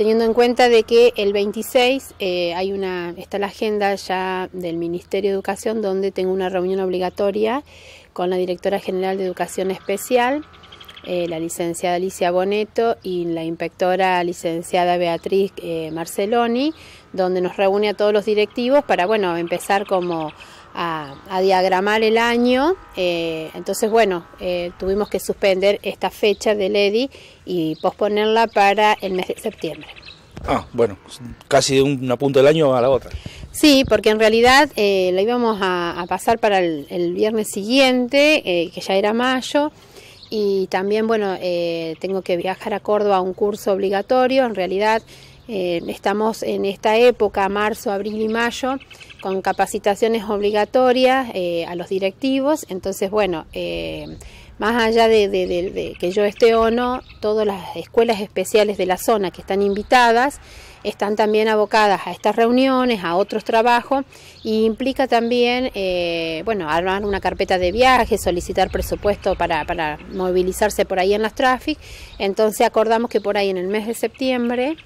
teniendo en cuenta de que el 26 eh, hay una, está la agenda ya del Ministerio de Educación donde tengo una reunión obligatoria con la Directora General de Educación Especial eh, la licenciada Alicia Boneto y la inspectora licenciada Beatriz eh, Marceloni, donde nos reúne a todos los directivos para, bueno, empezar como a, diagramar el año. Eh, entonces, bueno, tuvimos que suspender esta fecha del EDI y posponerla para el mes de septiembre. Ah, bueno, casi de una punta del año a la otra. Sí, porque en realidad la íbamos a, pasar para el viernes siguiente, que ya era mayo, y también, bueno, eh, tengo que viajar a Córdoba a un curso obligatorio, en realidad eh, estamos en esta época, marzo, abril y mayo, con capacitaciones obligatorias eh, a los directivos. Entonces, bueno, eh, más allá de, que yo esté o no, todas las escuelas especiales de la zona que están invitadas están también abocadas a estas reuniones, a otros trabajos, y implica también, eh, bueno, armar una carpeta de viaje, solicitar presupuesto para, movilizarse por ahí en las traffic. Entonces acordamos que por ahí en el mes de septiembre,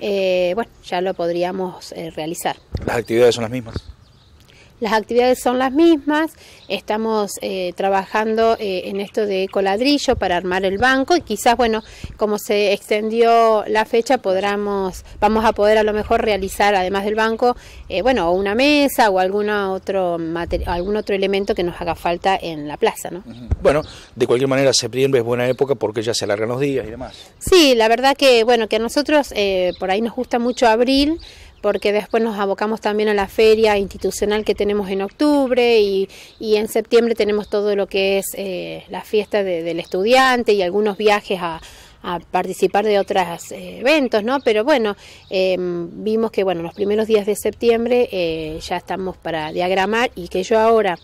eh, bueno, ya lo podríamos eh, realizar. ¿Las actividades son las mismas? Las actividades son las mismas, estamos eh, trabajando eh, en esto de coladrillo para armar el banco y quizás, bueno, como se extendió la fecha, podremos, vamos a poder a lo mejor realizar, además del banco, eh, bueno, una mesa o otro algún otro elemento que nos haga falta en la plaza, ¿no? Bueno, de cualquier manera, septiembre es buena época porque ya se alargan los días y demás. Sí, la verdad que, bueno, que a nosotros por ahí nos gusta mucho abril, porque después nos abocamos también a la feria institucional que tenemos en octubre y, en septiembre tenemos todo lo que es eh, la fiesta del estudiante y algunos viajes a, participar de otros eh, eventos, ¿no? Pero bueno, em, vimos que, bueno, los primeros días de septiembre eh, ya estamos para diagramar y que yo ahora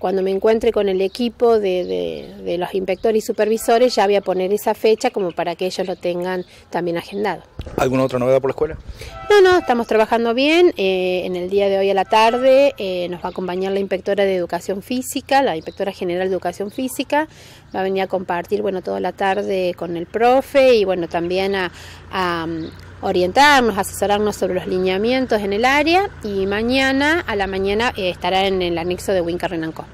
cuando me encuentre con el equipo de, los inspectores y supervisores, ya voy a poner esa fecha como para que ellos lo tengan también agendado. ¿Alguna otra novedad por la escuela? No, no, estamos trabajando bien. Eh, en el día de hoy a la tarde eh, nos va a acompañar la inspectora de Educación Física, la inspectora general de Educación Física. Va a venir a compartir, bueno, toda la tarde con el profe y, bueno, también a orientarnos, asesorarnos sobre los lineamientos en el área y mañana a la mañana eh, estará en el anexo de Winca Renanco.